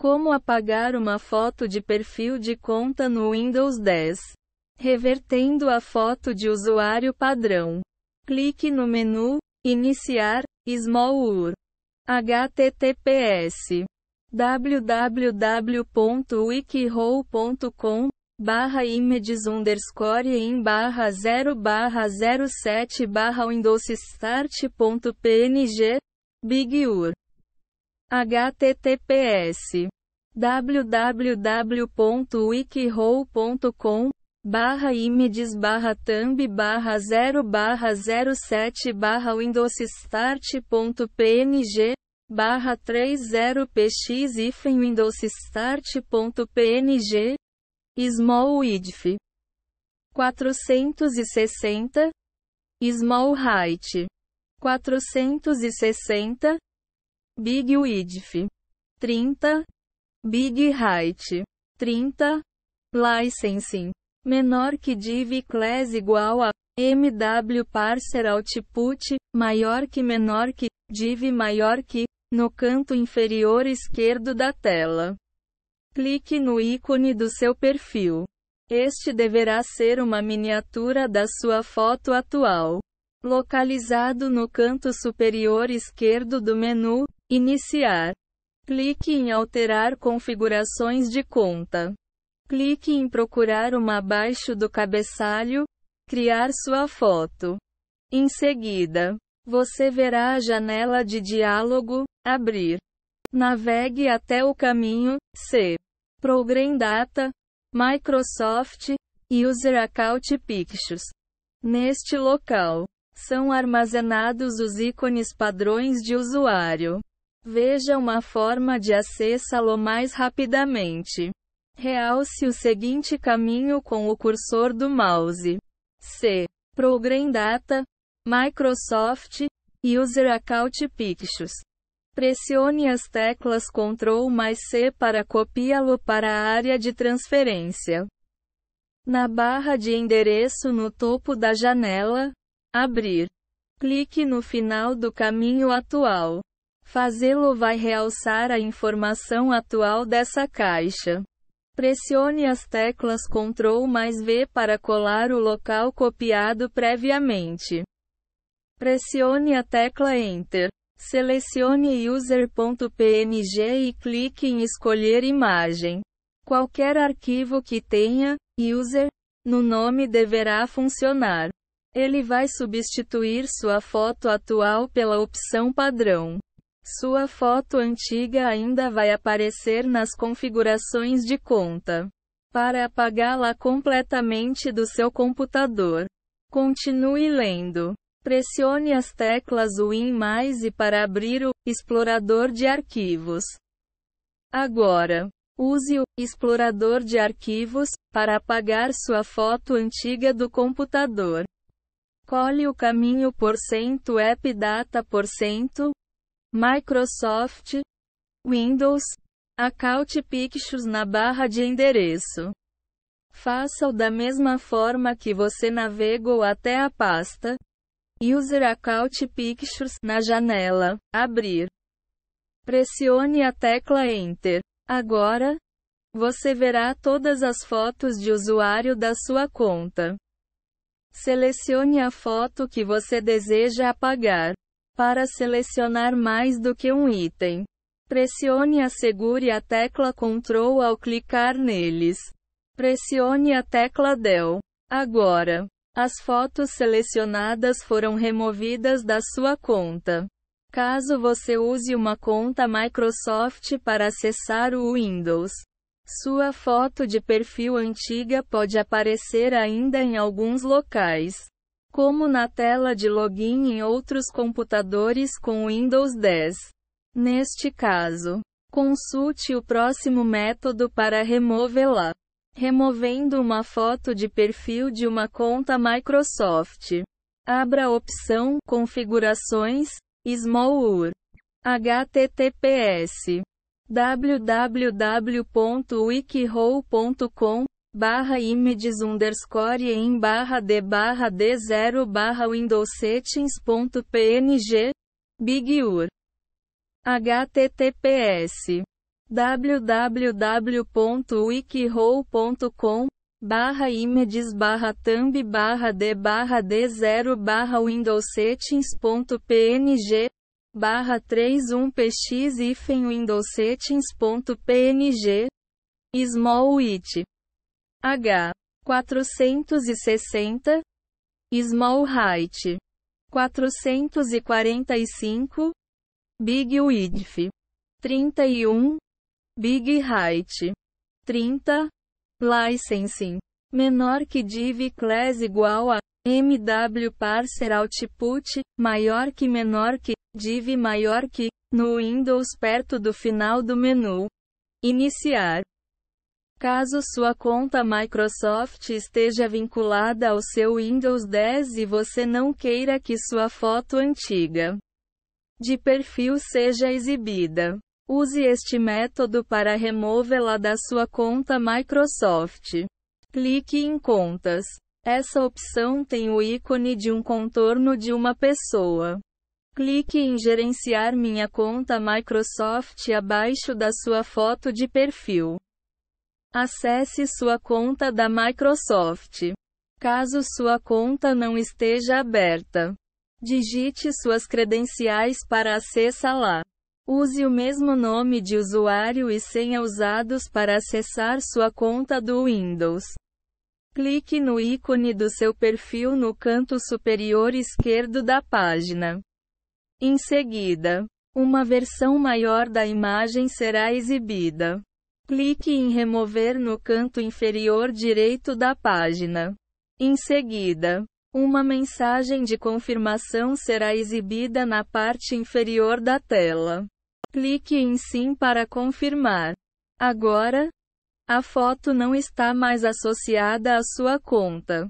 Como apagar uma foto de perfil de conta no Windows 10? Revertendo a foto de usuário padrão. Clique no menu Iniciar Small Ur, https www.wikihow.com barra images underscore em barra 0 barra 07 barra windows start.png Big Ur https www.wikihow.com barra images barra thumb barra 0 barra 07 barra windows start.png barra 30 px ifen windows start.png small width 460 small height 460 Big Width 30, Big Height 30, Licensing menor que div class igual a MW parser output, maior que menor que, div maior que, no canto inferior esquerdo da tela. Clique no ícone do seu perfil. Este deverá ser uma miniatura da sua foto atual localizado no canto superior esquerdo do menu Iniciar. Clique em Alterar configurações de conta. Clique em Procurar uma abaixo do cabeçalho, Criar sua foto. Em seguida, você verá a janela de diálogo abrir. Navegue até o caminho C. Program Data, Microsoft, User Account Pictures. Neste local, são armazenados os ícones padrões de usuário. Veja uma forma de acessá-lo mais rapidamente. Realce o seguinte caminho com o cursor do mouse. C. Program Data, Microsoft, User Account Pictures. Pressione as teclas Ctrl mais C para copiá-lo para a área de transferência. Na barra de endereço no topo da janela, Abrir. Clique no final do caminho atual. Fazê-lo vai realçar a informação atual dessa caixa. Pressione as teclas Ctrl mais V para colar o local copiado previamente. Pressione a tecla Enter. Selecione user.png e clique em escolher imagem. Qualquer arquivo que tenha user no nome deverá funcionar. Ele vai substituir sua foto atual pela opção padrão. Sua foto antiga ainda vai aparecer nas configurações de conta. Para apagá-la completamente do seu computador, continue lendo. Pressione as teclas Win mais e para abrir o explorador de arquivos. Agora, use o explorador de arquivos para apagar sua foto antiga do computador. Cole o caminho por cento AppData por cento Microsoft Windows Account Pictures na barra de endereço. Faça-o da mesma forma que você navegou até a pasta User Account Pictures na janela Abrir. Pressione a tecla Enter. Agora, você verá todas as fotos de usuário da sua conta. Selecione a foto que você deseja apagar. Para selecionar mais do que um item, pressione e assegure a tecla Ctrl ao clicar neles. Pressione a tecla Del. Agora, as fotos selecionadas foram removidas da sua conta. Caso você use uma conta Microsoft para acessar o Windows, sua foto de perfil antiga pode aparecer ainda em alguns locais, como na tela de login em outros computadores com Windows 10. Neste caso, consulte o próximo método para removê-la. Removendo uma foto de perfil de uma conta Microsoft. Abra a opção Configurações, SmallUR. HTTPS www.wikihow.com barra images underscore em barra d barra d0 barra windows bigur https www.wikihow.com barra images barra thumb barra d barra d0 barra windows barra 31px hífen windows settings.png small it h 460 small height 445 big width 31 big height 30 licensing menor que div class igual a mw parser output maior que menor que div maior que, no Windows perto do final do menu. Iniciar. Caso sua conta Microsoft esteja vinculada ao seu Windows 10 e você não queira que sua foto antiga de perfil seja exibida, use este método para removê-la da sua conta Microsoft. Clique em Contas. Essa opção tem o ícone de um contorno de uma pessoa. Clique em Gerenciar minha conta Microsoft abaixo da sua foto de perfil. Acesse sua conta da Microsoft. Caso sua conta não esteja aberta, digite suas credenciais para acessá-la. Use o mesmo nome de usuário e senha usados para acessar sua conta do Windows. Clique no ícone do seu perfil no canto superior esquerdo da página. Em seguida, uma versão maior da imagem será exibida. Clique em Remover no canto inferior direito da página. Em seguida, uma mensagem de confirmação será exibida na parte inferior da tela. Clique em Sim para confirmar. Agora, a foto não está mais associada à sua conta.